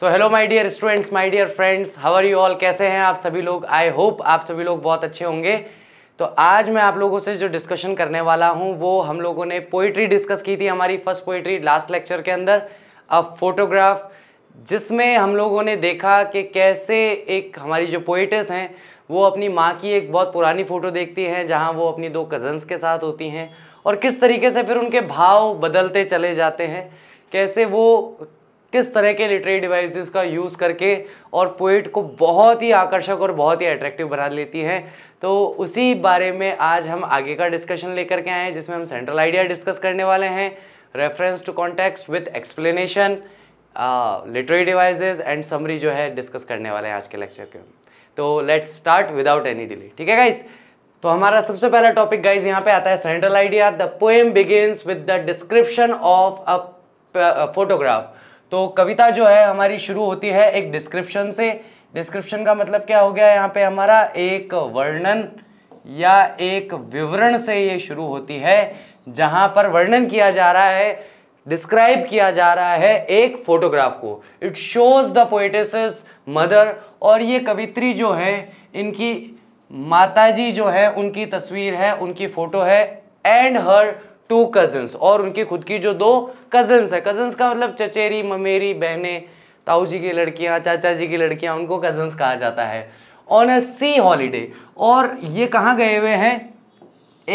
So hello my dear students my dear friends how are you all कैसे हैं आप सभी लोग आई होप आप सभी लोग बहुत अच्छे होंगे तो आज मैं आप लोगों से जो डिस्कशन करने वाला हूँ वो हम लोगों ने पोइट्री डिस्कस की थी हमारी फर्स्ट पोइट्री लास्ट लेक्चर के अंदर अ फोटोग्राफ जिसमें हम लोगों ने देखा कि कैसे एक हमारी जो पोइटस हैं वो अपनी माँ की एक बहुत पुरानी फ़ोटो देखती हैं जहाँ वो अपनी दो कज़न्स के साथ होती हैं और किस तरीके से फिर उनके भाव बदलते चले जाते हैं कैसे वो किस तरह के लिटरेरी डिवाइसेस का यूज़ करके और पोइट को बहुत ही आकर्षक और बहुत ही अट्रैक्टिव बना लेती हैं तो उसी बारे में आज हम आगे का डिस्कशन लेकर के आए हैं जिसमें हम सेंट्रल आइडिया डिस्कस करने वाले हैं reference to context with explanation literary devices and summary जो है डिस्कस करने वाले हैं आज के लेक्चर के तो let's start without any delay ठीक है गाइज़ तो हमारा सबसे पहला टॉपिक गाइज यहाँ पे आता है central idea the poem begins with the description of a photograph तो कविता जो है हमारी शुरू होती है एक डिस्क्रिप्शन से डिस्क्रिप्शन का मतलब क्या हो गया यहाँ पे हमारा एक वर्णन या एक विवरण से ये शुरू होती है जहाँ पर वर्णन किया जा रहा है डिस्क्राइब किया जा रहा है एक फोटोग्राफ को it shows the poetess mother और ये कवित्री जो है इनकी माताजी जो है उनकी तस्वीर है उनकी फ़ोटो है एंड हर टू कजन्स और उनकी खुद की जो दो कजन्स है कजन्स का मतलब चचेरी ममेरी बहने ताऊ जी की लड़कियां चाचा जी की लड़कियां उनको कजन्स कहा जाता है ऑन ए सी हॉलीडे और ये कहाँ गए हुए हैं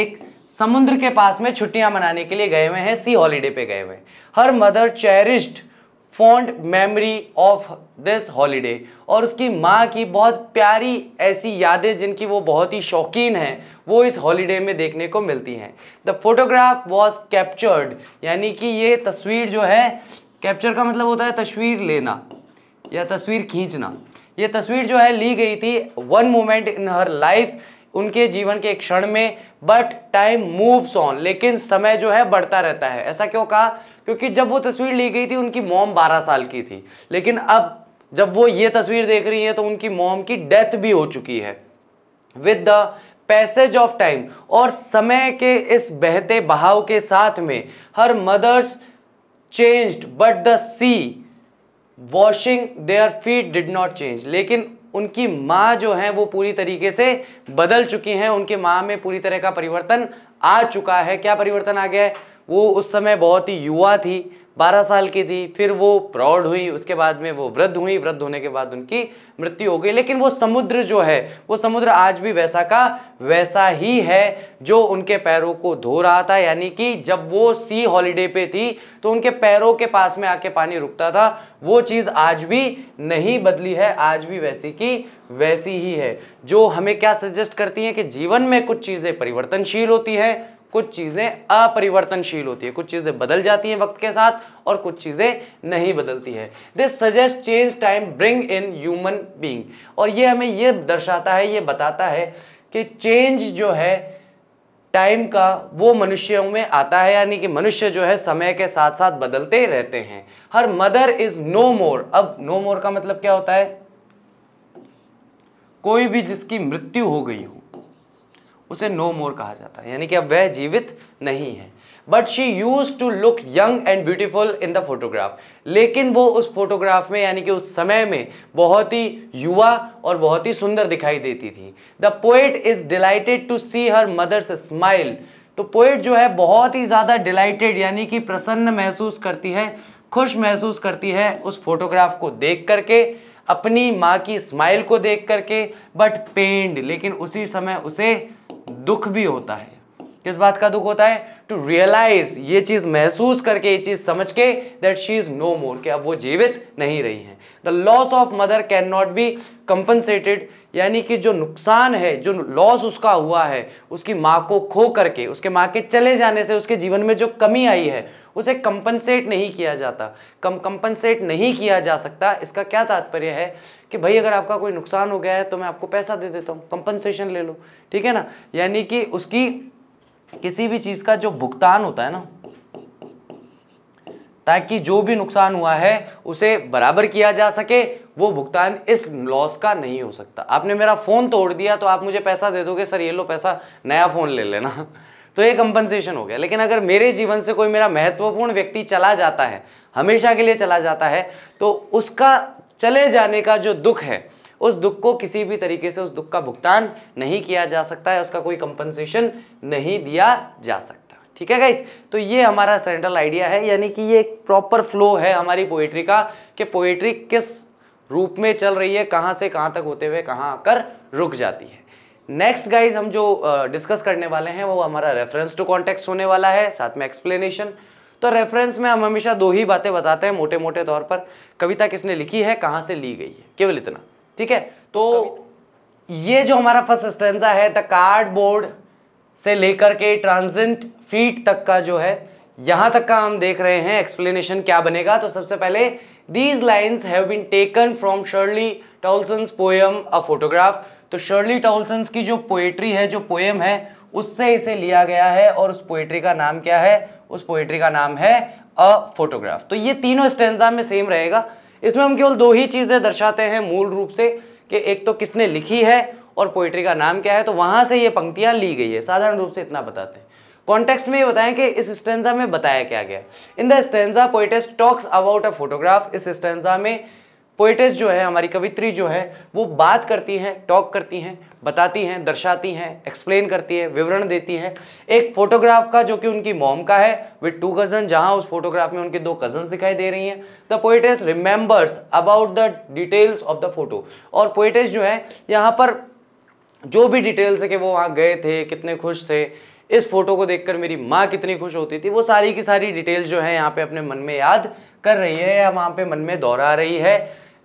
एक समुद्र के पास में छुट्टियां मनाने के लिए गए हुए हैं सी हॉलीडे पे गए हुए हैं her mother cherished fond memory of this holiday और उसकी माँ की बहुत प्यारी ऐसी यादें जिनकी वो बहुत ही शौकीन हैं वो इस हॉलीडे में देखने को मिलती हैं द फोटोग्राफ वॉज कैप्चर्ड यानी कि ये तस्वीर जो है कैप्चर का मतलब होता है तस्वीर लेना या तस्वीर खींचना ये तस्वीर जो है ली गई थी one moment in her life उनके जीवन के एक क्षण में बट टाइम मूव्स ऑन लेकिन समय जो है बढ़ता रहता है ऐसा क्यों कहा क्योंकि जब वो तस्वीर ली गई थी उनकी मोम बारह साल की थी लेकिन अब जब वो ये तस्वीर देख रही है तो उनकी मोम की डेथ भी हो चुकी है with the passage of time और समय के इस बहते बहाव के साथ में her mother's changed but the sea washing their feet did not change लेकिन उनकी माँ जो है वो पूरी तरीके से बदल चुकी हैं उनके माँ में पूरी तरह का परिवर्तन आ चुका है क्या परिवर्तन आ गया है वो उस समय बहुत ही युवा थी बारह साल की थी फिर वो प्रौढ़ हुई उसके बाद में वो वृद्ध हुई वृद्ध होने के बाद उनकी मृत्यु हो गई लेकिन वो समुद्र जो है वो समुद्र आज भी वैसा का वैसा ही है जो उनके पैरों को धो रहा था यानी कि जब वो सी हॉलीडे पे थी तो उनके पैरों के पास में आके पानी रुकता था वो चीज़ आज भी नहीं बदली है आज भी वैसी की वैसी ही है जो हमें क्या सजेस्ट करती है कि जीवन में कुछ चीज़ें परिवर्तनशील होती हैं कुछ चीज़ें अपरिवर्तनशील होती है कुछ चीज़ें बदल जाती हैं वक्त के साथ और कुछ चीज़ें नहीं बदलती है this suggest change time bring in human being और ये हमें ये दर्शाता है ये बताता है कि चेंज जो है टाइम का वो मनुष्यों में आता है यानी कि मनुष्य जो है समय के साथ साथ बदलते रहते हैं her mother is no more अब नो मोर का मतलब क्या होता है कोई भी जिसकी मृत्यु हो गई हो उसे नो no मोर कहा जाता है यानी कि अब वह जीवित नहीं है but she use to look young and beautiful in the photograph लेकिन वो उस फोटोग्राफ में यानी कि उस समय में बहुत ही युवा और बहुत ही सुंदर दिखाई देती थी the poet is delighted to see her mother's smile तो पोएट जो है बहुत ही ज़्यादा डिलाइटेड यानी कि प्रसन्न महसूस करती है खुश महसूस करती है उस फोटोग्राफ को देख करके अपनी माँ की स्माइल को देख करके बट पेंड लेकिन उसी समय उसे दुख भी होता है किस बात का दुख होता है टू रियलाइज ये चीज महसूस करके ये चीज समझ के that she is no more कि अब वो जीवित नहीं रही है the loss of mother can not be compensated यानी कि जो नुकसान है जो लॉस उसका हुआ है उसकी माँ को खो करके उसके माँ के चले जाने से उसके जीवन में जो कमी आई है उसे कंपनसेट नहीं किया जाता कम कंपनसेट नहीं किया जा सकता इसका क्या तात्पर्य है कि भाई अगर आपका कोई नुकसान हो गया है तो मैं आपको पैसा दे देता हूँ कंपनसेशन ले लो ठीक है ना यानी कि उसकी किसी भी चीज़ का जो भुगतान होता है ना ताकि जो भी नुकसान हुआ है उसे बराबर किया जा सके वो भुगतान इस लॉस का नहीं हो सकता आपने मेरा फ़ोन तोड़ दिया तो आप मुझे पैसा दे दोगे सर ये लो पैसा नया फ़ोन ले लेना तो ये कंपनसेशन हो गया लेकिन अगर मेरे जीवन से कोई मेरा महत्वपूर्ण व्यक्ति चला जाता है हमेशा के लिए चला जाता है तो उसका चले जाने का जो दुख है उस दुख को किसी भी तरीके से उस दुख का भुगतान नहीं किया जा सकता है उसका कोई कंपनसेशन नहीं दिया जा सकता ठीक है गाइस तो ये हमारा सेंट्रल आइडिया है यानी कि ये एक प्रॉपर फ्लो है हमारी पोइट्री का कि पोएट्री किस रूप में चल रही है कहाँ से कहाँ तक होते हुए कहाँ आकर रुक जाती है नेक्स्ट गाइज हम जो डिस्कस uh, करने वाले हैं वो हमारा रेफरेंस टू कॉन्टेक्स्ट होने वाला है साथ में एक्सप्लेनेशन तो रेफरेंस में हम हमेशा दो ही बातें बताते हैं मोटे मोटे तौर पर कविता किसने लिखी है कहाँ से ली गई है केवल इतना ठीक है तो ये जो हमारा फर्स्ट स्टेंजा है द कार्डबोर्ड से लेकर के ट्रांजेंट फीट तक का जो है यहां तक का हम देख रहे हैं एक्सप्लेनेशन क्या बनेगा तो सबसे पहले these lines have been taken from Shirley Toulson's poem a photograph तो शर्ली टॉल्सन्स की जो पोएट्री है जो पोएम है उससे इसे लिया गया है और उस पोएट्री का नाम क्या है उस पोएट्री का नाम है अ फोटोग्राफ तो ये तीनों स्टेंजा में सेम रहेगा इसमें हम केवल दो ही चीज़ें दर्शाते हैं मूल रूप से कि एक तो किसने लिखी है और पोइट्री का नाम क्या है तो वहां से ये पंक्तियाँ ली गई है साधारण रूप से इतना बताते हैं कॉन्टेक्स्ट में ये बताएं कि इस स्टेंजा में बताया क्या गया in the stanza poetess talks about a photograph इस स्टेंजा में पोइटेस जो है हमारी कवित्री जो है वो बात करती हैं टॉक करती हैं बताती हैं दर्शाती हैं एक्सप्लेन करती है विवरण देती है एक फोटोग्राफ का जो कि उनकी मॉम का है विद टू कज़न जहां उस फोटोग्राफ में उनके दो कजन्स दिखाई दे रही हैं the poetess remembers about the details of the photo और पोइटेस जो है यहाँ पर जो भी डिटेल्स है कि वो वहाँ गए थे कितने खुश थे इस फोटो को देखकर मेरी माँ कितनी खुश होती थी वो सारी की सारी डिटेल्स जो है यहाँ पे अपने मन में याद कर रही है या वहाँ पे मन में दोहरा रही है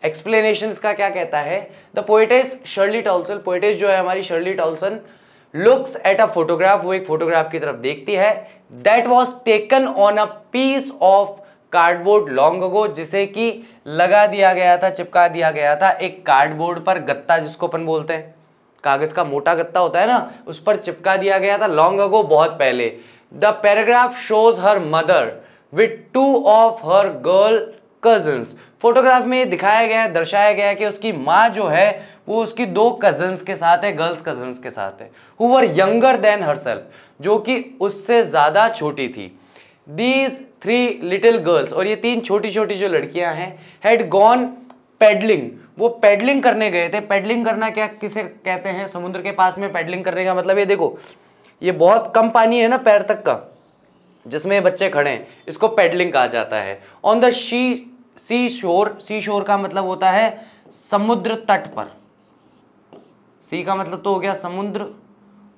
एक्सप्लेनेशन का क्या कहता है the poetess Shirley Toulson poetess जो है हमारी Shirley Toulson looks at a photograph वो एक फोटोग्राफ की तरफ देखती है that was taken on a piece of cardboard long ago जिसे कि लगा दिया गया था चिपका दिया गया था एक कार्डबोर्ड पर गत्ता जिसको अपन बोलते हैं कागज का मोटा गत्ता होता है ना उस पर चिपका दिया गया था लॉन्ग अगो बहुत पहले the paragraph shows her mother with two of her girl cousins photograph में दिखाया गया है दर्शाया गया है कि उसकी माँ जो है वो उसकी दो कजन्स के साथ है गर्ल्स कजन्स के साथ है who were younger than her जो कि उससे ज़्यादा छोटी थी दीज थ्री लिटिल गर्ल्स और ये तीन छोटी छोटी जो लड़कियां हैं हैड गॉन पेडलिंग वो पैडलिंग करने गए थे पैडलिंग करना क्या किसे कहते हैं समुद्र के पास में पैडलिंग करने का मतलब ये देखो ये बहुत कम पानी है ना पैर तक का जिसमें बच्चे खड़े हैं इसको पैडलिंग कहा जाता है ऑन द शी सी शोर सी शोर का मतलब होता है समुद्र तट पर सी का मतलब तो हो गया समुद्र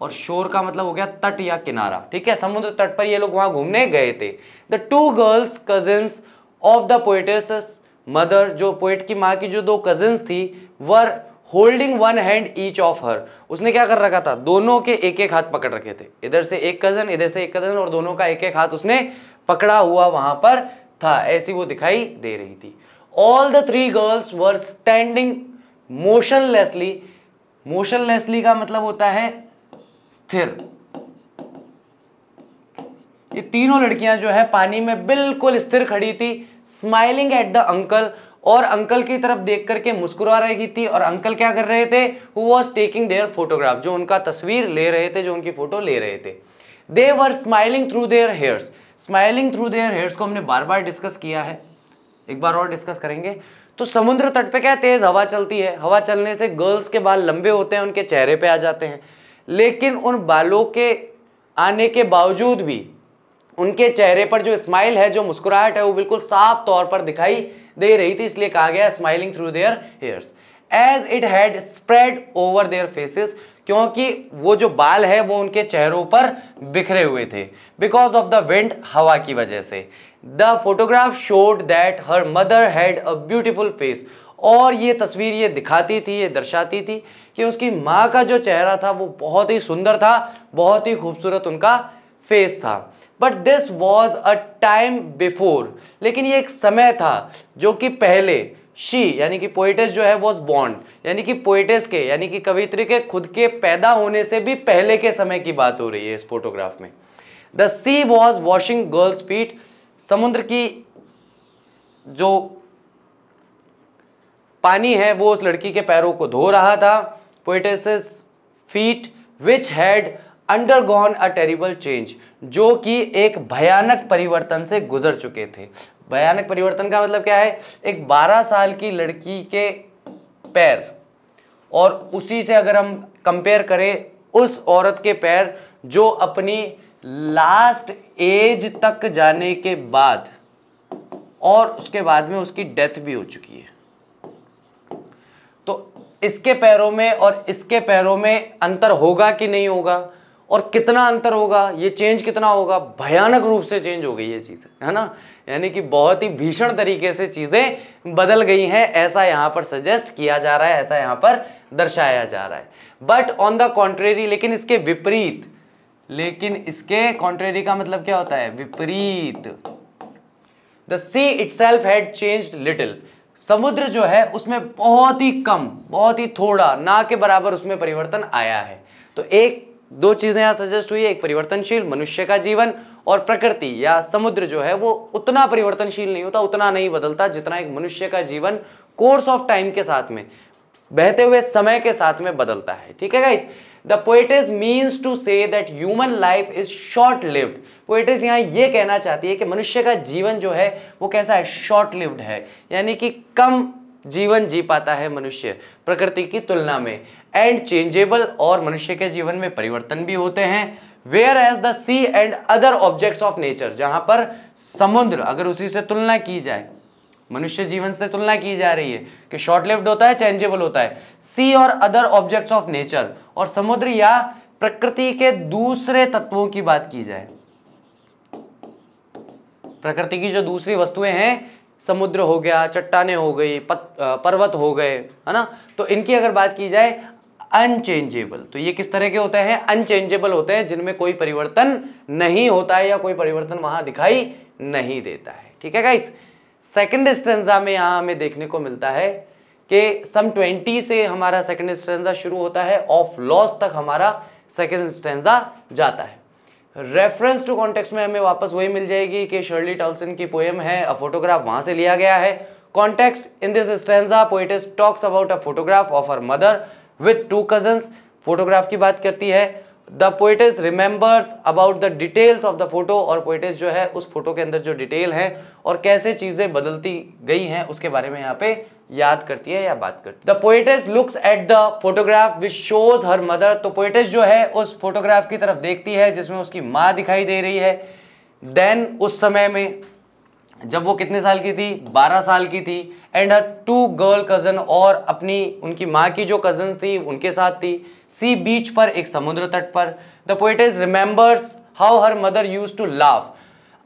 और शोर का मतलब हो गया तट या किनारा ठीक है समुद्र तट पर ये लोग वहां घूमने गए थे the two girls cousins of the poetess mother जो पोइट की माँ की जो दो कजिन्स थी were holding one hand each of her उसने क्या कर रखा था दोनों के एक एक हाथ पकड़ रखे थे इधर से एक कजन इधर से एक कजन और दोनों का एक एक हाथ उसने पकड़ा हुआ वहां पर था ऐसी वो दिखाई दे रही थी all the three girls were standing motionlessly motionlessly का मतलब होता है स्थिर ये तीनों लड़कियां जो है पानी में बिल्कुल स्थिर खड़ी थी स्माइलिंग एट द अंकल और अंकल की तरफ देख करके मुस्कुरा रही थी और अंकल क्या कर रहे थे who was taking their photograph जो उनका तस्वीर ले रहे थे जो उनकी फोटो ले रहे थे they were smiling through their hairs smiling through their hairs को हमने बार बार डिस्कस किया है एक बार और डिस्कस करेंगे तो समुद्र तट पे क्या तेज हवा चलती है हवा चलने से गर्ल्स के बाल लंबे होते हैं उनके चेहरे पे आ जाते हैं लेकिन उन बालों के आने के बावजूद भी उनके चेहरे पर जो स्माइल है जो मुस्कुराहट है वो बिल्कुल साफ तौर पर दिखाई दे रही थी इसलिए कहा गया smiling through their hairs as it had spread over their faces क्योंकि वो जो बाल है वो उनके चेहरों पर बिखरे हुए थे बिकॉज ऑफ द विंड हवा की वजह से the photograph showed that her mother had a beautiful face और ये तस्वीर ये दिखाती थी ये दर्शाती थी कि उसकी माँ का जो चेहरा था वो बहुत ही सुंदर था बहुत ही खूबसूरत उनका फेस था but this was a time before लेकिन ये एक समय था जो कि पहले शी यानी कि पोइटस जो है वॉज बॉन्ड यानी कि पोइटस के यानी कि कवित्री के खुद के पैदा होने से भी पहले के समय की बात हो रही है इस फोटोग्राफ में the sea was washing girls feet समुद्र की जो पानी है वो उस लड़की के पैरों को धो रहा था poetess feet which had undergone a terrible change जो कि एक भयानक परिवर्तन से गुजर चुके थे भयानक परिवर्तन का मतलब क्या है एक 12 साल की लड़की के पैर और उसी से अगर हम कंपेयर करें उस औरत के पैर जो अपनी लास्ट एज तक जाने के बाद और उसके बाद में उसकी डेथ भी हो चुकी है तो इसके पैरों में और इसके पैरों में अंतर होगा कि नहीं होगा और कितना अंतर होगा ये चेंज कितना होगा भयानक रूप से चेंज हो गई ये चीज़ है ना यानी कि बहुत ही भीषण तरीके से चीज़ें बदल गई हैं ऐसा यहां पर सजेस्ट किया जा रहा है ऐसा यहां पर दर्शाया जा रहा है बट ऑन द कॉन्ट्रेरी लेकिन इसके विपरीत लेकिन इसके कॉन्ट्रेरी का मतलब क्या होता है विपरीत the sea itself had change little समुद्र जो है उसमें बहुत ही कम बहुत ही थोड़ा ना के बराबर उसमें परिवर्तन आया है तो एक दो चीजें यहाँ सजेस्ट हुई है एक परिवर्तनशील मनुष्य का जीवन और प्रकृति या समुद्र जो है वो उतना परिवर्तनशील नहीं होता उतना नहीं बदलता जितना एक मनुष्य का जीवन कोर्स ऑफ टाइम के साथ में बहते हुए समय के साथ में बदलता है ठीक है guys the poetess means to say that human life is short lived poetess यहाँ ये कहना चाहती है कि मनुष्य का जीवन जो है वो कैसा है शॉर्ट लिव्ड है यानी कि कम जीवन जी पाता है मनुष्य प्रकृति की तुलना में एंड चेंजेबल और मनुष्य के जीवन में परिवर्तन भी होते हैं whereas the sea and other objects of nature जहां पर समुद्र अगर उसी से तुलना की जाए मनुष्य जीवन से तुलना की जा रही है कि शॉर्ट लिफ्ट होता है चेंजेबल होता है सी और अदर ऑब्जेक्ट्स ऑफ नेचर और समुद्र या प्रकृति के दूसरे तत्वों की बात की जाए प्रकृति की जो दूसरी वस्तुएं हैं समुद्र हो गया चट्टाने हो गई पर्वत हो गए है ना तो इनकी अगर बात की जाए अनचेंजेबल तो ये किस तरह के होते हैं अनचेंजेबल होते हैं जिनमें कोई परिवर्तन नहीं होता है या कोई परिवर्तन वहां दिखाई नहीं देता है ठीक है गाइस सेकंड स्टेंजा में यहां हमें देखने को मिलता है कि सम 20 से हमारा सेकंड स्टेंजा शुरू होता है ऑफ लॉस तक हमारा सेकंड स्टेंजा जाता है रेफरेंस टू कॉन्टेक्स्ट में हमें वापस वही मिल जाएगी कि शर्ली टॉल्सन की पोएम है अ फोटोग्राफ वहां से लिया गया है context in this stanza poetess talks about a photograph of her mother with two cousins photograph की बात करती है the poetess remembers about the details of the photo और पोइटिस जो है उस फोटो के अंदर जो डिटेल है और कैसे चीज़ें बदलती गई हैं उसके बारे में यहाँ पे याद करती है या बात करती है the poetess looks at the photograph which shows her mother तो पोइटिस जो है उस फोटोग्राफ की तरफ देखती है जिसमें उसकी माँ दिखाई दे रही है देन उस समय में जब वो कितने साल की थी 12 साल की थी and her two girl cousin और अपनी उनकी माँ की जो कज़न्स थी उनके साथ थी सी बीच पर एक समुद्र तट पर the poetess remembers how her mother use to laugh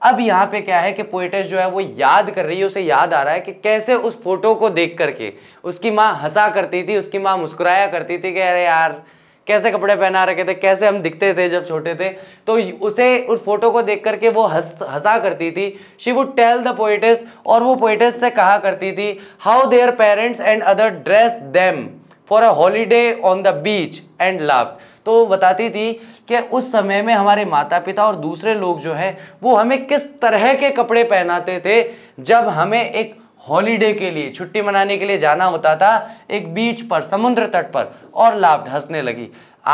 अब यहाँ पे क्या है कि पोइटेज जो है वो याद कर रही है उसे याद आ रहा है कि कैसे उस फोटो को देख करके उसकी माँ हंसा करती थी उसकी माँ मुस्कुराया करती थी कि अरे यार कैसे कपड़े पहना रखे थे कैसे हम दिखते थे जब छोटे थे तो उसे उस फोटो को देख करके वो हंस हंसा करती थी she would tell the poetess और वो पोइटिस से कहा करती थी how their parents and other dress them for a holiday on the beach and laugh तो बताती थी कि उस समय में हमारे माता पिता और दूसरे लोग जो हैं वो हमें किस तरह के कपड़े पहनाते थे जब हमें एक हॉलीडे के लिए छुट्टी मनाने के लिए जाना होता था एक बीच पर समुद्र तट पर और लाभ हंसने लगी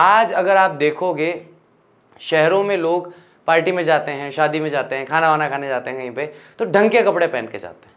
आज अगर आप देखोगे शहरों में लोग पार्टी में जाते हैं शादी में जाते हैं खाना वाना खाने जाते हैं कहीं पे तो ढंग के कपड़े पहन के जाते हैं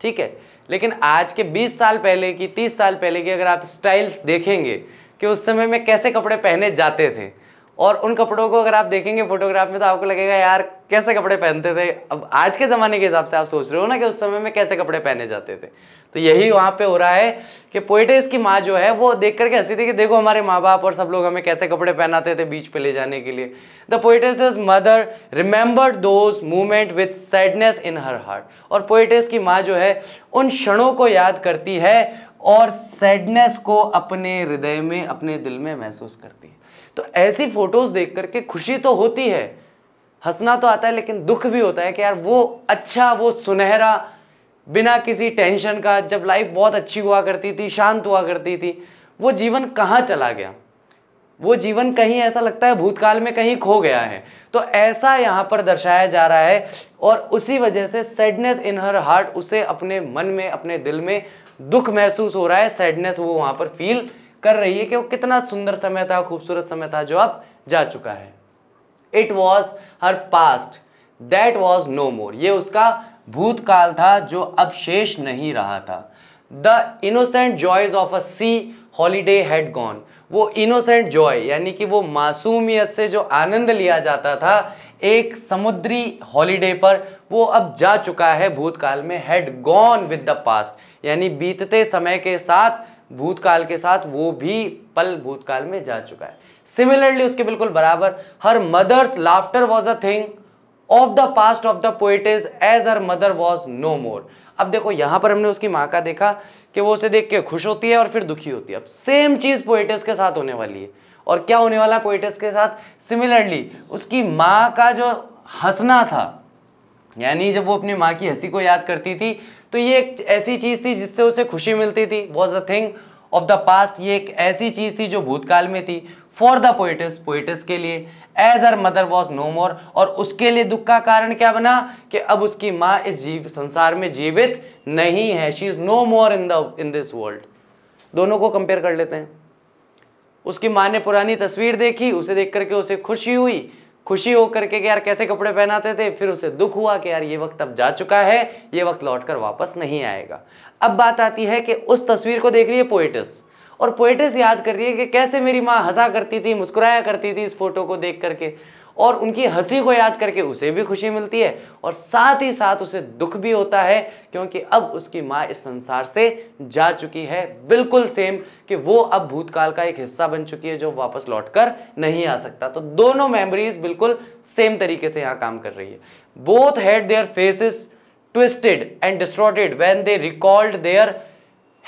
ठीक है लेकिन आज के 20 साल पहले की 30 साल पहले की अगर आप स्टाइल्स देखेंगे कि उस समय में कैसे कपड़े पहने जाते थे और उन कपड़ों को अगर आप देखेंगे फोटोग्राफ में तो आपको लगेगा यार कैसे कपड़े पहनते थे अब आज के ज़माने के हिसाब से आप सोच रहे हो ना कि उस समय में कैसे कपड़े पहने जाते थे तो यही वहाँ पे हो रहा है कि पोइटेस की माँ जो है वो देख करके हंसी थी कि देखो हमारे माँ बाप और सब लोग हमें कैसे कपड़े पहनाते थे बीच पे ले जाने के लिए the poetess mother remember those moment with sadness in her heart और पोइटेस की माँ जो है उन क्षणों को याद करती है और सैडनेस को अपने हृदय में अपने दिल में महसूस करती है तो ऐसी फोटोज देख करके खुशी तो होती है हंसना तो आता है लेकिन दुख भी होता है कि यार वो अच्छा वो सुनहरा बिना किसी टेंशन का जब लाइफ बहुत अच्छी हुआ करती थी शांत हुआ करती थी वो जीवन कहाँ चला गया वो जीवन कहीं ऐसा लगता है भूतकाल में कहीं खो गया है तो ऐसा यहाँ पर दर्शाया जा रहा है और उसी वजह से सैडनेस इन हर हार्ट उसे अपने मन में अपने दिल में दुख महसूस हो रहा है सैडनेस वो वहाँ पर फील कर रही है कि वो कितना सुंदर समय था खूबसूरत समय था जो अब जा चुका है it was her past that was no more ये उसका भूतकाल था जो अब शेष नहीं रहा था the innocent joys of a sea holiday had gone वो इनोसेंट जॉय यानी कि वो मासूमियत से जो आनंद लिया जाता था एक समुद्री हॉलीडे पर वो अब जा चुका है भूतकाल में had gone with the past यानी बीतते समय के साथ भूतकाल के साथ वो भी पल भूतकाल में जा चुका है सिमिलरली उसके बिल्कुल बराबर her mother's laughter was a thing of the past of the poetess as her mother was no more अब देखो यहां पर हमने उसकी माँ का देखा कि वो उसे देख के खुश होती है और फिर दुखी होती है अब सेम चीज पोइटिस के साथ होने वाली है और क्या होने वाला है पोइटिस के साथ सिमिलरली उसकी माँ का जो हंसना था यानी जब वो अपनी माँ की हंसी को याद करती थी तो ये एक ऐसी चीज़ थी जिससे उसे खुशी मिलती थी was a thing of the past ये एक ऐसी चीज़ थी जो भूतकाल में थी फॉर द पोइटस पोइटस के लिए as her mother was no more और उसके लिए दुख का कारण क्या बना कि अब उसकी माँ इस जीव संसार में जीवित नहीं है she is no more in the in this world दोनों को कंपेयर कर लेते हैं उसकी माँ ने पुरानी तस्वीर देखी उसे देख करके उसे खुशी हुई खुशी होकर के यार कैसे कपड़े पहनाते थे फिर उसे दुख हुआ कि यार ये वक्त अब जा चुका है ये वक्त लौट कर वापस नहीं आएगा अब बात आती है कि उस तस्वीर को देख रही है पोइटस और पोइटस याद कर रही है कि कैसे मेरी माँ हंसा करती थी मुस्कुराया करती थी इस फोटो को देख करके और उनकी हंसी को याद करके उसे भी खुशी मिलती है और साथ ही साथ उसे दुख भी होता है क्योंकि अब उसकी माँ इस संसार से जा चुकी है बिल्कुल सेम कि वो अब भूतकाल का एक हिस्सा बन चुकी है जो वापस लौट कर नहीं आ सकता तो दोनों मेमोरीज बिल्कुल सेम तरीके से यहाँ काम कर रही है both had their faces twisted and distorted when they recalled their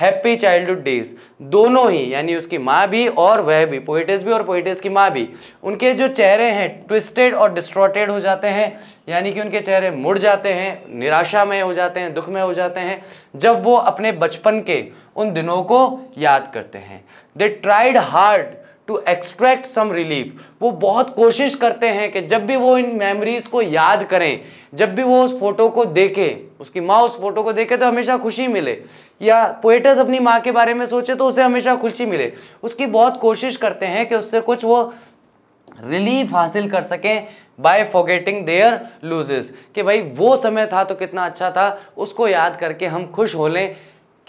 happy childhood days दोनों ही यानी उसकी माँ भी और वह भी पोइटेस भी और पोइटेस की माँ भी उनके जो चेहरे हैं ट्विस्टेड और डिस्ट्रॉटेड हो जाते हैं यानी कि उनके चेहरे मुड़ जाते हैं निराशा में हो जाते हैं दुख में हो जाते हैं जब वो अपने बचपन के उन दिनों को याद करते हैं they tried hard to extract some relief वो बहुत कोशिश करते हैं कि जब भी वो इन मेमोरीज़ को याद करें जब भी वो उस फोटो को देखें उसकी माँ उस फोटो को देखे तो हमेशा खुशी मिले या पोएटर्स अपनी माँ के बारे में सोचे तो उसे हमेशा खुशी मिले उसकी बहुत कोशिश करते हैं कि उससे कुछ वो रिलीफ हासिल कर सकें बाय फॉगेटिंग देयर लूजेस कि भाई वो समय था तो कितना अच्छा था उसको याद करके हम खुश हो लें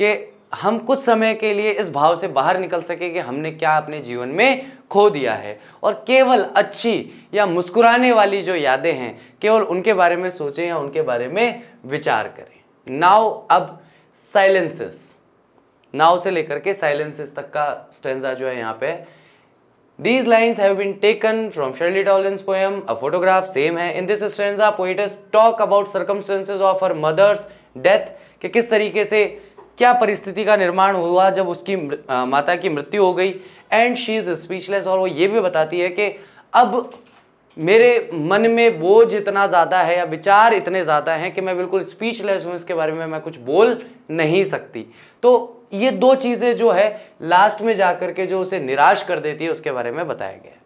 कि हम कुछ समय के लिए इस भाव से बाहर निकल सके कि हमने क्या अपने जीवन में खो दिया है और केवल अच्छी या मुस्कुराने वाली जो यादें हैं केवल उनके बारे में सोचें या उनके बारे में विचार करें नाव अब साइलेंसेस नाव से लेकर के साइलेंसेस तक का स्टेंजा जो है यहाँ पे these lines have been taken from Shirley Toulson's poem a photograph same है. In this stanza poetess talk about circumstances of her mother's death कि किस तरीके से क्या परिस्थिति का निर्माण हुआ जब उसकी आ, माता की मृत्यु हो गई एंड शी इज़ स्पीचलेस और वो ये भी बताती है कि अब मेरे मन में बोझ इतना ज़्यादा है या विचार इतने ज़्यादा हैं कि मैं बिल्कुल स्पीचलेस हूँ इसके बारे में मैं कुछ बोल नहीं सकती तो ये दो चीज़ें जो है लास्ट में जा कर के जो उसे निराश कर देती है उसके बारे में बताया गया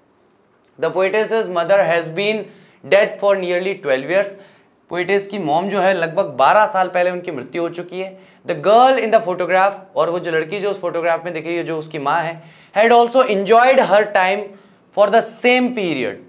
the poetess mother has been death for nearly twelve years poetess की मॉम जो है लगभग 12 साल पहले उनकी मृत्यु हो चुकी है the girl in the photograph और वो जो लड़की जो उस फोटोग्राफ में दिख रही है जो उसकी माँ है had also enjoyed her time for the same period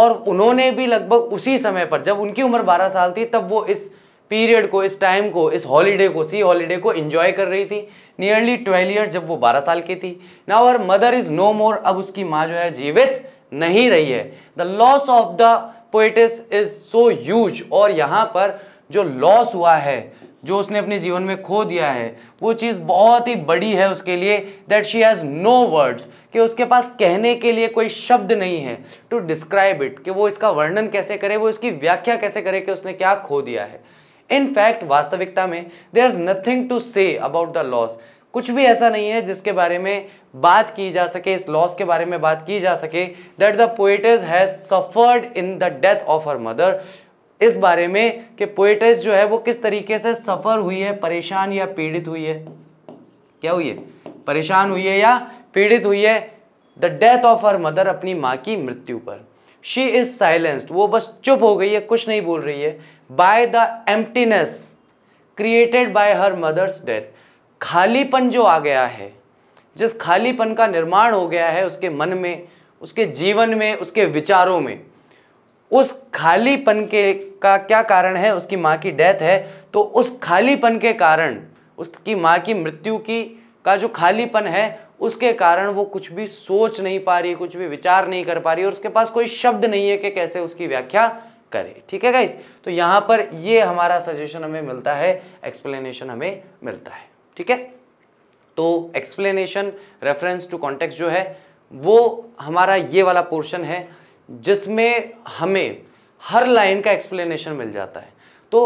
और उन्होंने भी लगभग उसी समय पर जब उनकी उम्र 12 साल थी तब वो इस पीरियड को इस टाइम को इस हॉलीडे को सी हॉलीडे को इन्जॉय कर रही थी नियरली ट्वेल्व ईयर्स जब वो बारह साल की थी now her mother is no more अब उसकी माँ जो है जीवित नहीं रही है the loss of the poetess is so huge और यहाँ पर जो लॉस हुआ है जो उसने अपने जीवन में खो दिया है वो चीज़ बहुत ही बड़ी है उसके लिए that she has no words कि उसके पास कहने के लिए कोई शब्द नहीं है टू डिस्क्राइब इट कि वो इसका वर्णन कैसे करे वो इसकी व्याख्या कैसे करे कि उसने क्या खो दिया है इन फैक्ट वास्तविकता में there is nothing to say about the loss कुछ भी ऐसा नहीं है जिसके बारे में बात की जा सके इस लॉस के बारे में बात की जा सके that the poetess has suffered in the death of her mother इस बारे में कि पोइटस जो है वो किस तरीके से सफ़र हुई है परेशान या पीड़ित हुई है क्या हुई है परेशान हुई है या पीड़ित हुई है the death of her mother अपनी माँ की मृत्यु पर शी इज़ साइलेंस्ड वो बस चुप हो गई है कुछ नहीं बोल रही है by the emptiness created by her mother's death खालीपन जो आ गया है जिस खालीपन का निर्माण हो गया है उसके मन में उसके जीवन में उसके विचारों में उस खालीपन के का क्या कारण है उसकी माँ की डेथ है तो उस खालीपन के कारण उसकी माँ की मृत्यु की का जो खालीपन है उसके कारण वो कुछ भी सोच नहीं पा रही कुछ भी विचार नहीं कर पा रही और उसके पास कोई शब्द नहीं है कि कैसे उसकी व्याख्या करे ठीक है गाइस तो यहाँ पर ये हमारा सजेशन हमें मिलता है एक्सप्लेनेशन हमें मिलता है ठीक है तो एक्सप्लेनेशन रेफरेंस टू कॉन्टेक्स जो है वो हमारा ये वाला पोर्शन है जिसमें हमें हर लाइन का एक्सप्लेनेशन मिल जाता है तो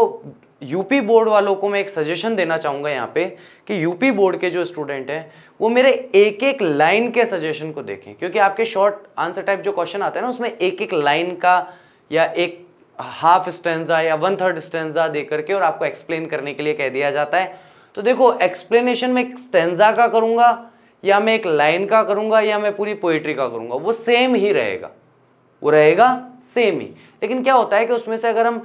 यूपी बोर्ड वालों को मैं एक सजेशन देना चाहूँगा यहाँ पे कि यूपी बोर्ड के जो स्टूडेंट हैं वो मेरे एक एक लाइन के सजेशन को देखें क्योंकि आपके शॉर्ट आंसर टाइप जो क्वेश्चन आते हैं ना उसमें एक एक लाइन का या एक हाफ स्टेंजा या वन थर्ड स्टेंजा दे करके और आपको एक्सप्लेन करने के लिए कह दिया जाता है तो देखो एक्सप्लेनेशन में एक स्टेंजा का करूंगा या मैं एक लाइन का करूँगा या मैं पूरी पोइट्री का करूँगा वो सेम ही रहेगा वो रहेगा सेम ही लेकिन क्या होता है कि उसमें से अगर हम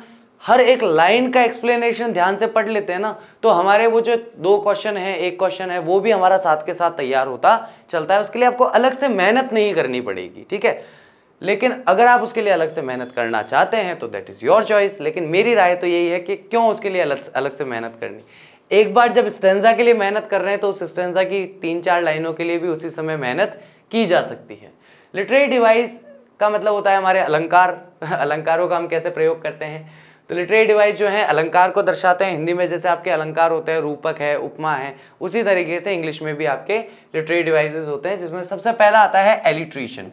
हर एक लाइन का एक्सप्लेनेशन ध्यान से पढ़ लेते हैं ना तो हमारे वो जो दो क्वेश्चन है एक क्वेश्चन है वो भी हमारा साथ के साथ तैयार होता चलता है उसके लिए आपको अलग से मेहनत नहीं करनी पड़ेगी ठीक है लेकिन अगर आप उसके लिए अलग से मेहनत करना चाहते हैं तो दैट इज़ योर चॉइस लेकिन मेरी राय तो यही है कि क्यों उसके लिए अलग अलग से मेहनत करनी एक बार जब स्टेंजा के लिए मेहनत कर रहे हैं तो उस स्टेंजा की तीन चार लाइनों के लिए भी उसी समय मेहनत की जा सकती है लिटरेरी डिवाइस का मतलब होता है हमारे अलंकार अलंकारों का हम कैसे प्रयोग करते हैं तो लिटरेरी डिवाइस जो है अलंकार को दर्शाते हैं हिंदी में जैसे आपके अलंकार होते हैं रूपक है उपमा है उसी तरीके से इंग्लिश में भी आपके लिटरेरी डिवाइसेस होते हैं जिसमें सबसे पहला आता है एलिट्रेशन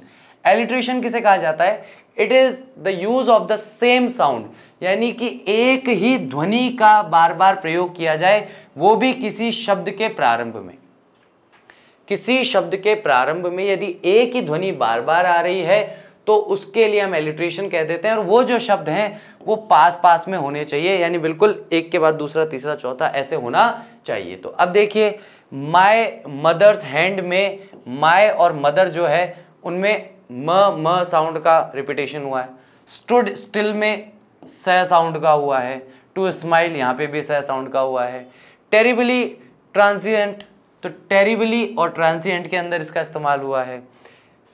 एलिट्रेशन किसे कहा जाता है it is the use of the same sound यानी कि एक ही ध्वनि का बार बार प्रयोग किया जाए वो भी किसी शब्द के प्रारंभ में किसी शब्द के प्रारंभ में यदि एक ही ध्वनि बार बार आ रही है तो उसके लिए हम एलिट्रेशन कह देते हैं और वो जो शब्द हैं वो पास पास में होने चाहिए यानी बिल्कुल एक के बाद दूसरा तीसरा चौथा ऐसे होना चाहिए तो अब देखिए माय मदर्स हैंड में माय और मदर जो है उनमें म म साउंड का रिपीटेशन हुआ है स्टूड स्टिल में स साउंड का हुआ है टू स्माइल यहाँ पे भी स साउंड का हुआ है टेरिबली ट्रांसियंट तो टेरिबली और ट्रांसियंट के अंदर इसका इस्तेमाल हुआ है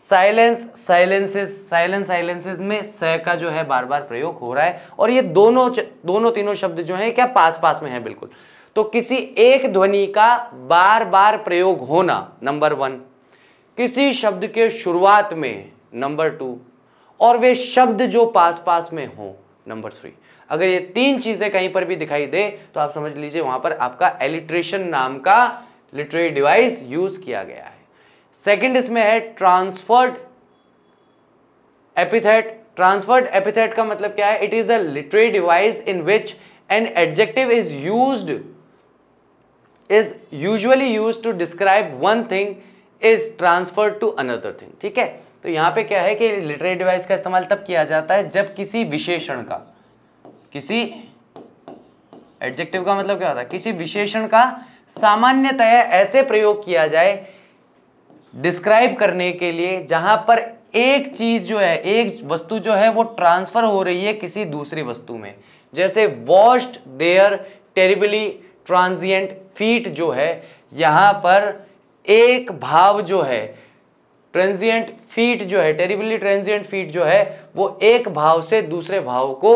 साइलेंस साइलेंसेस साइलेंस साइलेंसेस में स का जो है बार बार प्रयोग हो रहा है और ये दोनों दोनों तीनों शब्द जो हैं क्या पास पास में है बिल्कुल तो किसी एक ध्वनि का बार बार प्रयोग होना नंबर वन किसी शब्द के शुरुआत में नंबर टू और वे शब्द जो पास पास में हो नंबर थ्री अगर ये तीन चीजें कहीं पर भी दिखाई दे तो आप समझ लीजिए वहां पर आपका एलिट्रेशन नाम का लिटरेरी डिवाइस यूज किया गया है सेकंड इसमें है ट्रांसफर्ड एपिथेट ट्रांसफर्ड एपिथेट का मतलब क्या है it is a literary device in which an adjective is use is usually use to describe one thing is transfer to another thing ठीक है तो यहाँ पे क्या है कि लिटरेट डिवाइस का इस्तेमाल तब किया जाता है जब किसी विशेषण का किसी एडजेक्टिव का मतलब क्या होता है किसी विशेषण का सामान्यतया ऐसे प्रयोग किया जाए डिस्क्राइब करने के लिए जहां पर एक चीज जो है एक वस्तु जो है वो ट्रांसफर हो रही है किसी दूसरी वस्तु में जैसे washed there terribly transient feet जो है यहां पर एक भाव जो है ट्रांजिएंट फीट जो है टेरिबली ट्रांजिएंट फीट जो है वो एक भाव से दूसरे भाव को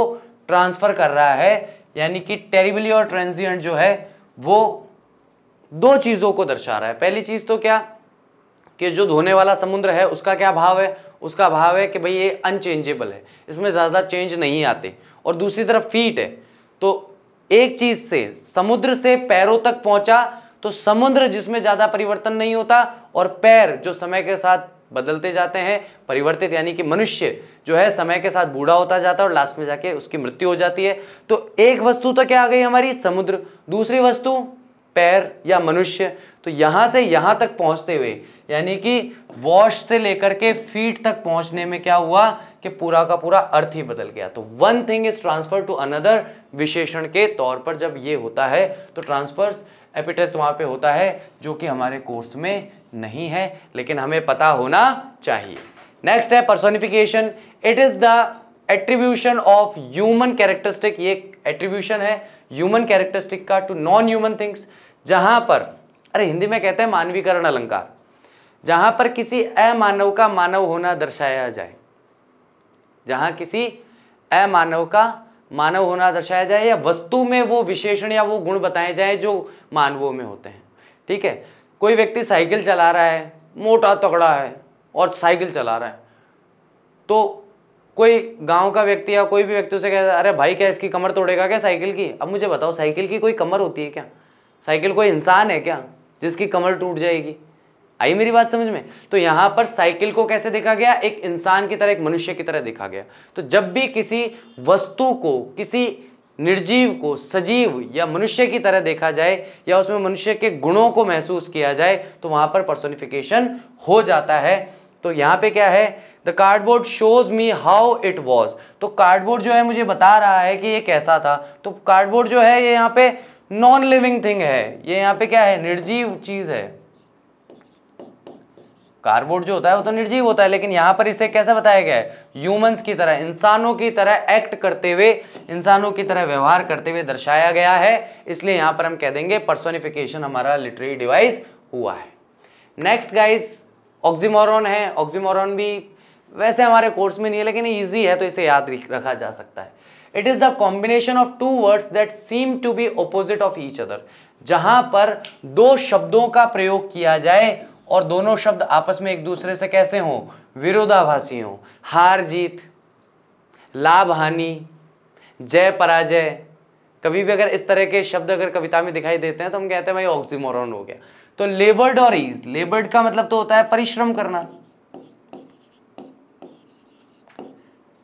ट्रांसफर कर रहा है यानी कि टेरिबली और ट्रांजिएंट जो है वो दो चीज़ों को दर्शा रहा है पहली चीज़ तो क्या कि जो धोने वाला समुद्र है उसका क्या भाव है उसका भाव है कि भाई ये अनचेंजेबल है इसमें ज़्यादा चेंज नहीं आते और दूसरी तरफ फीट है तो एक चीज़ से समुद्र से पैरों तक पहुंचा तो समुद्र जिसमें ज़्यादा परिवर्तन नहीं होता और पैर जो समय के साथ बदलते जाते हैं परिवर्तित यानी कि मनुष्य जो है समय के साथ बूढ़ा होता जाता है और लास्ट में जाके उसकी मृत्यु हो जाती है तो एक वस्तु तो क्या आ गई हमारी समुद्र दूसरी वस्तु पैर या मनुष्य तो यहां से यहां तक पहुंचते हुए यानी कि वॉश से लेकर के फीट तक पहुंचने में क्या हुआ कि पूरा का पूरा अर्थ ही बदल गया तो one thing is transfer to another विशेषण के तौर पर जब ये होता है तो ट्रांसफर्स एपिटेथ वहाँ पे होता है जो कि हमारे कोर्स में नहीं है लेकिन हमें पता होना चाहिए नेक्स्ट है personification it is the attribution of human characteristic ये एट्रीब्यूशन है ह्यूमन कैरेक्टरिस्टिक का टू नॉन ह्यूमन थिंग्स जहाँ पर अरे हिंदी में कहते हैं मानवीकरण अलंकार जहाँ पर किसी अमानव का मानव होना दर्शाया जाए जहाँ किसी अमानव का मानव होना दर्शाया जाए या वस्तु में वो विशेषण या वो गुण बताए जाए जो मानवों में होते हैं ठीक है कोई व्यक्ति साइकिल चला रहा है मोटा तगड़ा है और साइकिल चला रहा है तो कोई गांव का व्यक्ति या कोई भी व्यक्ति उसे कहता है अरे भाई क्या इसकी कमर तोड़ेगा क्या साइकिल की अब मुझे बताओ साइकिल की कोई कमर होती है क्या साइकिल कोई इंसान है क्या जिसकी कमर टूट जाएगी आई मेरी बात समझ में तो यहाँ पर साइकिल को कैसे देखा गया एक इंसान की तरह एक मनुष्य की तरह देखा गया तो जब भी किसी वस्तु को किसी निर्जीव को सजीव या मनुष्य की तरह देखा जाए या उसमें मनुष्य के गुणों को महसूस किया जाए तो वहाँ पर पर्सोनिफिकेशन हो जाता है तो यहाँ पे क्या है the cardboard shows me how it was तो कार्डबोर्ड जो है मुझे बता रहा है कि ये कैसा था तो कार्डबोर्ड जो है ये यहाँ पे नॉन लिविंग थिंग है ये यहाँ पे क्या है निर्जीव चीज़ है कार्डबोर्ड जो होता है वो तो निर्जीव होता है लेकिन यहाँ पर इसे कैसे बताया गया है ह्यूमंस की तरह इंसानों की तरह एक्ट करते हुए इंसानों की तरह व्यवहार करते हुए दर्शाया गया है इसलिए यहाँ पर हम कह देंगे पर्सोनिफिकेशन हमारा लिटरेरी डिवाइस हुआ है नेक्स्ट गाइस ऑक्सीमोरॉन है ऑक्सीमोरॉन भी वैसे हमारे कोर्स में नहीं है लेकिन ईजी है तो इसे याद रखा जा सकता है it is the combination of two words that seem to be opposite of each other जहां पर दो शब्दों का प्रयोग किया जाए और दोनों शब्द आपस में एक दूसरे से कैसे हों विरोधाभासी हों हार जीत लाभ हानि जय पराजय कभी भी अगर इस तरह के शब्द अगर कविता में दिखाई देते हैं तो हम कहते हैं भाई ऑक्सीमोरॉन हो गया तो लेबर्ड और ईज लेबर्ड का मतलब तो होता है परिश्रम करना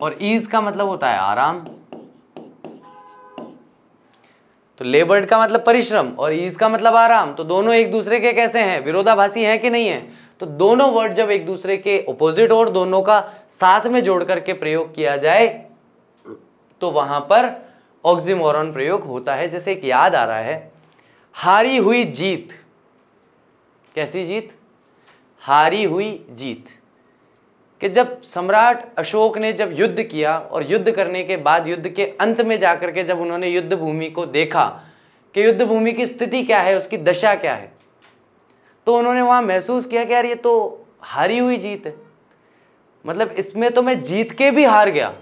और ईज का मतलब होता है आराम तो लेबर्ड का मतलब परिश्रम और ईज का मतलब आराम तो दोनों एक दूसरे के कैसे हैं विरोधाभासी हैं कि नहीं है तो दोनों वर्ड जब एक दूसरे के ओपोजिट और दोनों का साथ में जोड़ करके प्रयोग किया जाए तो वहां पर ऑक्सीमोरॉन प्रयोग होता है जैसे एक याद आ रहा है हारी हुई जीत कैसी जीत हारी हुई जीत कि जब सम्राट अशोक ने जब युद्ध किया और युद्ध करने के बाद युद्ध के अंत में जाकर के जब उन्होंने युद्ध भूमि को देखा कि युद्ध भूमि की स्थिति क्या है उसकी दशा क्या है तो उन्होंने वहाँ महसूस किया कि यार ये तो हारी हुई जीत है मतलब इसमें तो मैं जीत के भी हार गया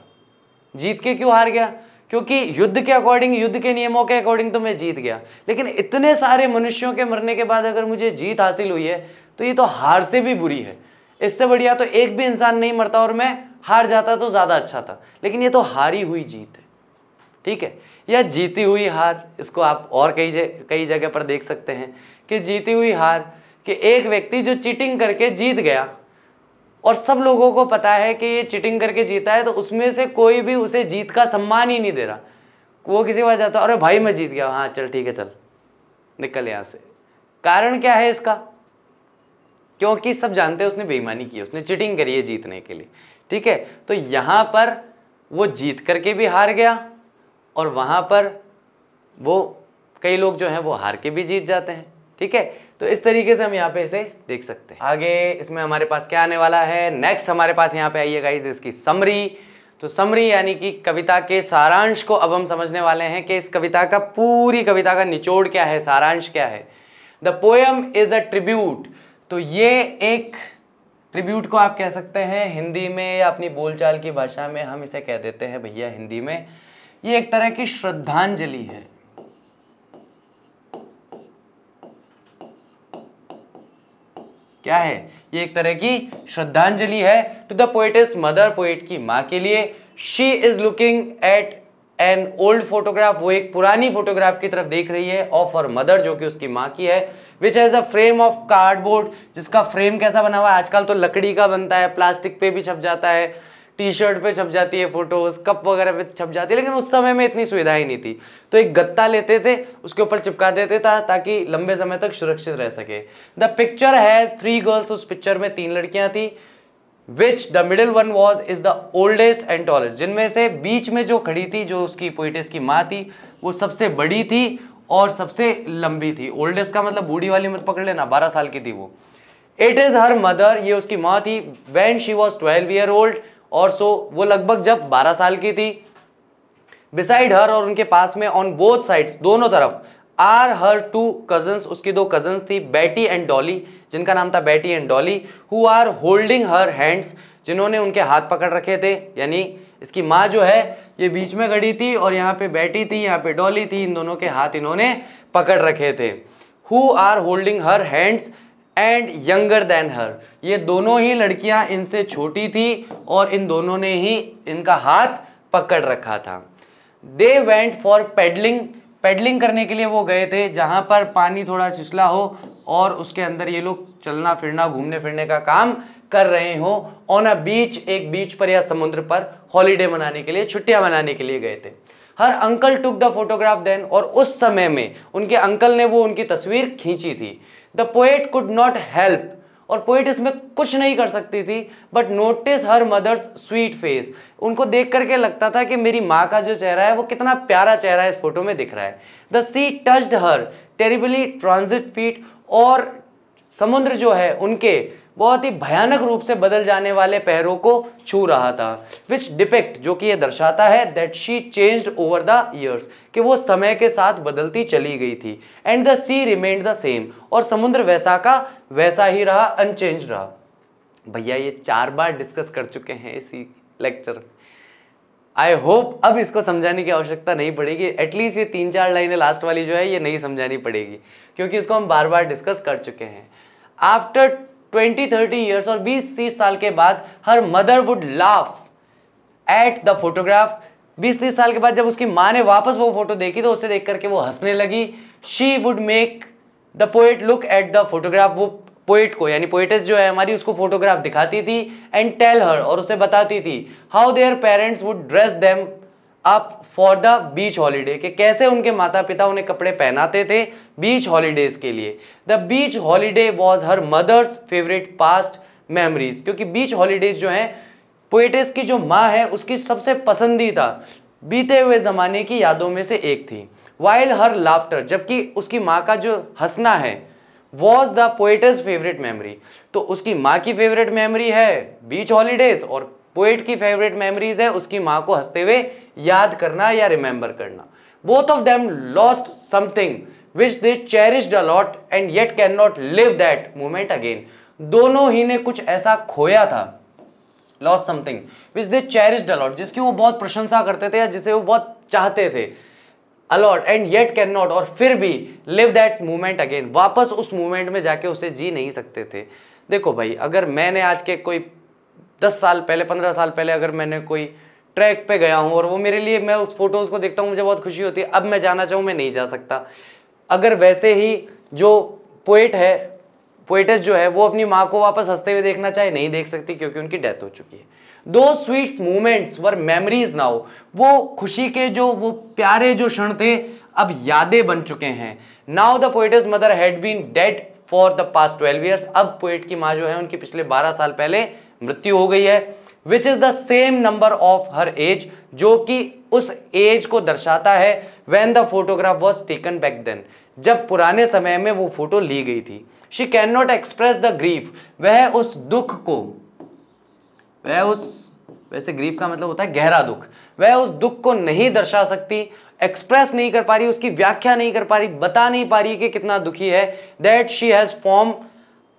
जीत के क्यों हार गया क्योंकि युद्ध के अकॉर्डिंग युद्ध के नियमों के अकॉर्डिंग तो मैं जीत गया लेकिन इतने सारे मनुष्यों के मरने के बाद अगर मुझे जीत हासिल हुई है तो ये तो हार से भी बुरी है इससे बढ़िया तो एक भी इंसान नहीं मरता और मैं हार जाता तो ज़्यादा अच्छा था लेकिन ये तो हारी हुई जीत है ठीक है या जीती हुई हार इसको आप और कई कई जगह पर देख सकते हैं कि जीती हुई हार कि एक व्यक्ति जो चीटिंग करके जीत गया और सब लोगों को पता है कि ये चीटिंग करके जीता है तो उसमें से कोई भी उसे जीत का सम्मान ही नहीं दे रहा वो किसी वजह जाता अरे भाई मैं जीत गया हाँ चल ठीक है चल निकल यहाँ से कारण क्या है इसका क्योंकि सब जानते हैं उसने बेईमानी की उसने चिटिंग करी है जीतने के लिए ठीक है तो यहाँ पर वो जीत करके भी हार गया और वहाँ पर वो कई लोग जो हैं वो हार के भी जीत जाते हैं ठीक है तो इस तरीके से हम यहाँ पे इसे देख सकते हैं आगे इसमें हमारे पास क्या आने वाला है नेक्स्ट हमारे पास यहाँ पे आई है गाइज इसकी समरी तो समरी यानी कि कविता के सारांश को अब हम समझने वाले हैं कि इस कविता का पूरी कविता का निचोड़ क्या है सारांश क्या है the poem is a tribute तो ये एक ट्रिब्यूट को आप कह सकते हैं हिंदी में या अपनी बोलचाल की भाषा में हम इसे कह देते हैं भैया हिंदी में ये एक तरह की श्रद्धांजलि है क्या है ये एक तरह की श्रद्धांजलि है to the is mother poet की माँ के लिए she is looking at an old photograph वो एक पुरानी फोटोग्राफ की तरफ देख रही है ऑफ और मदर जो कि उसकी माँ की है which has a frame of cardboard जिसका फ्रेम कैसा बना हुआ है आजकल तो लकड़ी का बनता है प्लास्टिक पे भी छप जाता है टी शर्ट पे छप जाती है फोटोज कप वगैरह पे छप जाती है लेकिन उस समय में इतनी सुविधा ही नहीं थी तो एक गत्ता लेते थे उसके ऊपर चिपका देते था ताकि लंबे समय तक सुरक्षित रह सके the picture has three girls उस पिक्चर में तीन लड़कियां थी which the middle one was is the oldest and tallest जिनमें से बीच में जो खड़ी थी जो उसकी पोइटिस की माँ थी वो सबसे बड़ी थी और सबसे लंबी थी ओल्डेस्ट का मतलब बूढ़ी वाली मत पकड़ लेना बारह साल की थी वो इट इज़ हर मदर ये उसकी माँ थी when she was twelve year old और सो वो लगभग जब बारह साल की थी बिसाइड हर और उनके पास में ऑन बोथ साइड्स दोनों तरफ आर हर टू कजन्स उसकी दो कजन्स थी बैटी एंड डॉली जिनका नाम था Betty and Dolly who are holding her hands जिन्होंने उनके हाथ पकड़ रखे थे यानी इसकी माँ जो है ये बीच में खड़ी थी और यहाँ पे बैठी थी यहाँ पे डॉली थी इन दोनों के हाथ इन्होंने पकड़ रखे थे who are holding her hands and younger than her ये दोनों ही लड़कियां इनसे छोटी थी और इन दोनों ने ही इनका हाथ पकड़ रखा था they went for paddling paddling करने के लिए वो गए थे जहाँ पर पानी थोड़ा छिछला हो और उसके अंदर ये लोग चलना फिरना घूमने फिरने का काम कर रहे हो ऑन अ बीच एक बीच पर या समुद्र पर हॉलीडे मनाने के लिए छुट्टियां मनाने के लिए गए थे her uncle took the photograph then और उस समय में उनके अंकल ने वो उनकी तस्वीर खींची थी the poet could not help और पोइट इसमें कुछ नहीं कर सकती थी but notice her mother's sweet face उनको देख करके लगता था कि मेरी माँ का जो चेहरा है वो कितना प्यारा चेहरा इस फोटो में दिख रहा है the sea touched her terribly transient feet और समुद्र जो है उनके बहुत ही भयानक रूप से बदल जाने वाले पैरों को छू रहा था विच डिपेक्ट जो कि ये दर्शाता है that she change over the years कि वो समय के साथ बदलती चली गई थी and the sea remained the same और समुद्र वैसा का वैसा ही रहा अनचेंज रहा भैया ये चार बार डिस्कस कर चुके हैं इसी लेक्चर आई होप अब इसको समझाने की आवश्यकता नहीं पड़ेगी एटलीस्ट ये तीन चार लाइनें लास्ट वाली जो है ये नहीं समझानी पड़ेगी क्योंकि इसको हम बार बार डिस्कस कर चुके हैं आफ्टर ट्वेंटी थर्टी ईयर्स और बीस तीस साल के बाद her mother would laugh at the photograph बीस तीस साल के बाद जब उसकी माँ ने वापस वो फोटो देखी तो उसे देख करके वो हंसने लगी she would make the poet look at the photograph वो पोएट को यानी पोएटस जो है हमारी उसको फोटोग्राफ दिखाती थी एंड टेल हर और उसे बताती थी how their parents would dress them up for the beach holiday कि कैसे उनके माता पिता उन्हें कपड़े पहनाते थे बीच हॉलीडेज के लिए the beach holiday was her mother's favourite past memories क्योंकि बीच हॉलीडेज जो हैं पोएटेस की जो माँ है उसकी सबसे पसंदीदा बीते हुए ज़माने की यादों में से एक थी वाइल हर लाफ्टर जबकि उसकी माँ का जो हंसना है was the poet's favourite memory तो उसकी माँ की फेवरेट मेमरी है बीच हॉलीडेज और पोएट की फेवरेट मेमरीज है उसकी माँ को हंसते हुए याद करना या रिमेंबर करना both of them lost something which they cherished a lot and yet can not live that moment again दोनों ही ने कुछ ऐसा खोया था loss something which they cherished a lot जिसकी वो बहुत प्रशंसा करते थे या जिसे वो बहुत चाहते थे a lot and yet can not और फिर भी लिव दैट मोमेंट अगेन वापस उस मोमेंट में जाके उसे जी नहीं सकते थे देखो भाई अगर मैंने आज के कोई दस साल पहले पंद्रह साल पहले अगर मैंने कोई ट्रैक पे गया हूँ और वो मेरे लिए मैं उस फोटोज़ को देखता हूँ मुझे बहुत खुशी होती है अब मैं जाना चाहूँ मैं नहीं जा सकता अगर वैसे ही जो पोइट है पोइटस जो है वो अपनी माँ को वापस हंसते हुए देखना चाहे नहीं देख सकती क्योंकि उनकी डेथ हो चुकी है दो sweets moments were memories now वो खुशी के जो वो प्यारे जो क्षण थे अब यादें बन चुके हैं now the poet's mother had been dead for the past twelve years अब पोइट की माँ जो है उनकी पिछले बारह साल पहले मृत्यु हो गई है which is the same number of her age जो कि उस एज को दर्शाता है when the photograph was taken back then जब पुराने समय में वो फोटो ली गई थी she can not express the grief वह उस दुख को वह उस वैसे ग्रीफ का मतलब होता है गहरा दुख वह उस दुख को नहीं दर्शा सकती एक्सप्रेस नहीं कर पा रही उसकी व्याख्या नहीं कर पा रही बता नहीं पा रही कि कितना दुखी है that she has from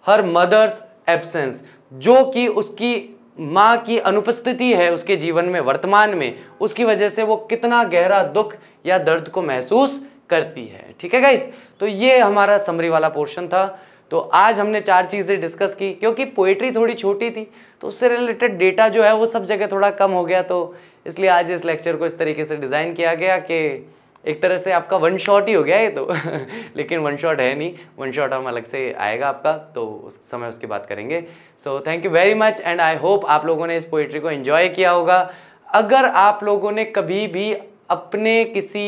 her mother's absence जो कि उसकी माँ की अनुपस्थिति है उसके जीवन में वर्तमान में उसकी वजह से वो कितना गहरा दुख या दर्द को महसूस करती है ठीक है गाइस तो ये हमारा समरी वाला पोर्शन था तो आज हमने चार चीज़ें डिस्कस की क्योंकि पोइट्री थोड़ी छोटी थी तो उससे रिलेटेड डेटा जो है वो सब जगह थोड़ा कम हो गया तो इसलिए आज इस लेक्चर को इस तरीके से डिज़ाइन किया गया कि एक तरह से आपका वन शॉट ही हो गया ये तो लेकिन वन शॉट है नहीं वन शॉट हम अलग से आएगा आपका तो उस समय उसकी बात करेंगे so thank you very much and I hope आप लोगों ने इस पोइट्री को इन्जॉय किया होगा अगर आप लोगों ने कभी भी अपने किसी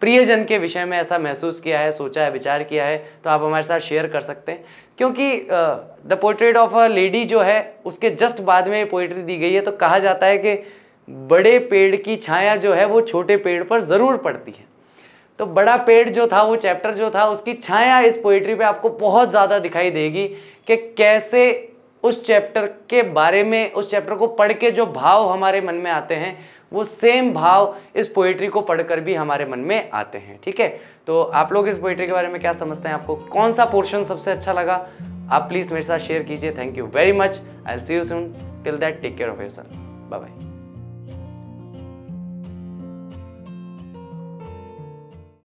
प्रियजन के विषय में ऐसा महसूस किया है सोचा है विचार किया है तो आप हमारे साथ शेयर कर सकते हैं क्योंकि the portrait of a lady जो है उसके जस्ट बाद में पोइट्री दी गई है तो कहा जाता है कि बड़े पेड़ की छाया जो है वो छोटे पेड़ पर ज़रूर पड़ती है तो बड़ा पेड़ जो था वो चैप्टर जो था उसकी छाया इस पोइट्री पे आपको बहुत ज़्यादा दिखाई देगी कि कैसे उस चैप्टर के बारे में उस चैप्टर को पढ़ के जो भाव हमारे मन में आते हैं वो सेम भाव इस पोइट्री को पढ़कर भी हमारे मन में आते हैं ठीक है तो आप लोग इस पोइट्री के बारे में क्या समझते हैं आपको कौन सा पोर्शन सबसे अच्छा लगा आप प्लीज़ मेरे साथ शेयर कीजिए thank you very much I see you soon till that take care of you son bye bye